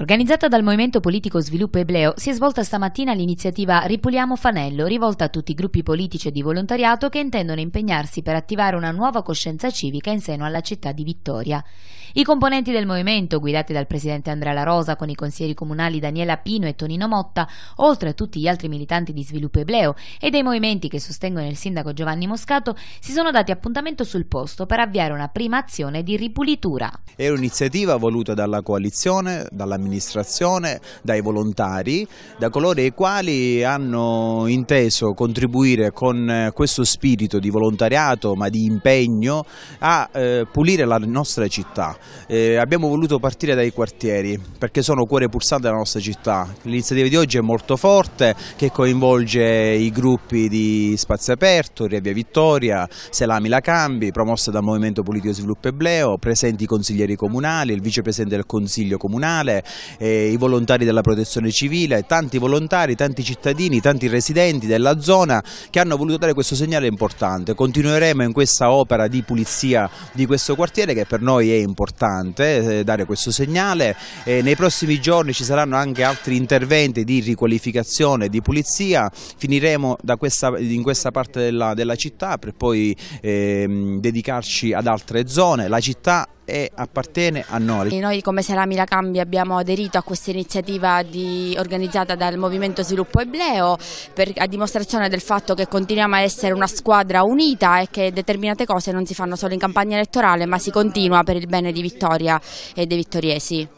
Organizzata dal Movimento Politico Sviluppo Ebleo, si è svolta stamattina l'iniziativa Ripuliamo Fanello, rivolta a tutti i gruppi politici e di volontariato che intendono impegnarsi per attivare una nuova coscienza civica in seno alla città di Vittoria. I componenti del movimento, guidati dal presidente Andrea La Rosa con i consiglieri comunali Daniela Pino e Tonino Motta, oltre a tutti gli altri militanti di Sviluppo Ebleo e dei movimenti che sostengono il sindaco Giovanni Moscato, si sono dati appuntamento sul posto per avviare una prima azione di ripulitura. È un'iniziativa voluta dalla coalizione, dalla amministrazione, dai volontari, da coloro i quali hanno inteso contribuire con eh, questo spirito di volontariato ma di impegno a eh, pulire la nostra città. Eh, abbiamo voluto partire dai quartieri perché sono cuore pulsante della nostra città. L'iniziativa di oggi è molto forte che coinvolge i gruppi di Spazio Aperto, Riavia Vittoria, Selami La Cambi, promossa dal Movimento Politico Sviluppo Ebleo, presenti i consiglieri comunali, il vicepresidente del Consiglio Comunale, eh, i volontari della protezione civile, tanti volontari, tanti cittadini, tanti residenti della zona che hanno voluto dare questo segnale importante. Continueremo in questa opera di pulizia di questo quartiere che per noi è importante eh, dare questo segnale. Eh, nei prossimi giorni ci saranno anche altri interventi di riqualificazione, di pulizia. Finiremo questa, in questa parte della, della città per poi ehm, dedicarci ad altre zone. La città e appartiene a noi. Noi come Salami la Cambia abbiamo aderito a questa iniziativa di, organizzata dal Movimento Sviluppo Ebleo per, a dimostrazione del fatto che continuiamo a essere una squadra unita e che determinate cose non si fanno solo in campagna elettorale ma si continua per il bene di Vittoria e dei vittoriesi.